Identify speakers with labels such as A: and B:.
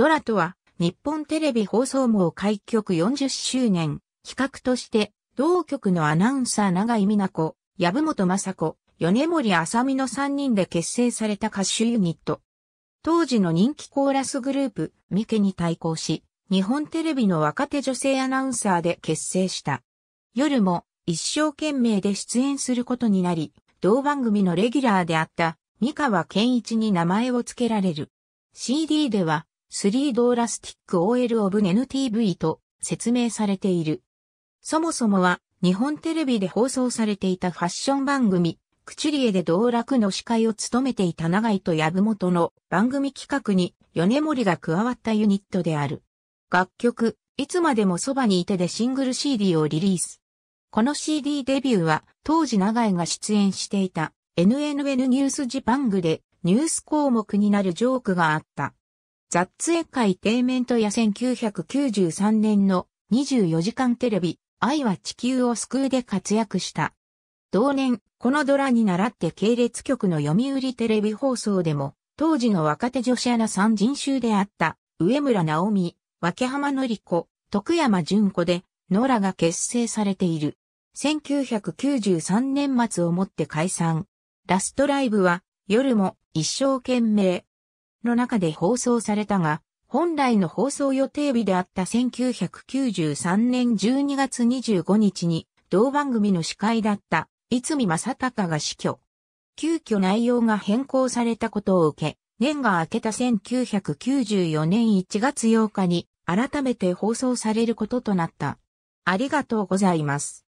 A: ドラとは、日本テレビ放送網開局40周年、企画として、同局のアナウンサー長井美奈子、籔本雅子、米森麻美の3人で結成された歌手ユニット。当時の人気コーラスグループ、ミケに対抗し、日本テレビの若手女性アナウンサーで結成した。夜も一生懸命で出演することになり、同番組のレギュラーであった三河健一に名前を付けられる。CD では3ドーラスティック OL オブ NTV と説明されている。そもそもは日本テレビで放送されていたファッション番組、クチュリエで道楽の司会を務めていた長井と籔本の番組企画に米森が加わったユニットである。楽曲、いつまでもそばにいてでシングル CD をリリース。この CD デビューは当時長井が出演していた NNN ニュースジパングでニュース項目になるジョークがあった。雑影ツ会底面とや1993年の24時間テレビ、愛は地球を救うで活躍した。同年、このドラに習って系列局の読売テレビ放送でも、当時の若手女子アナ三人衆であった、上村直美、脇浜のり子、徳山純子で、ノラが結成されている。1993年末をもって解散。ラストライブは、夜も一生懸命、の中で放送されたが、本来の放送予定日であった1993年12月25日に、同番組の司会だった、いつみ正隆が死去。急遽内容が変更されたことを受け、年が明けた1994年1月8日に、改めて放送されることとなった。ありがとうございます。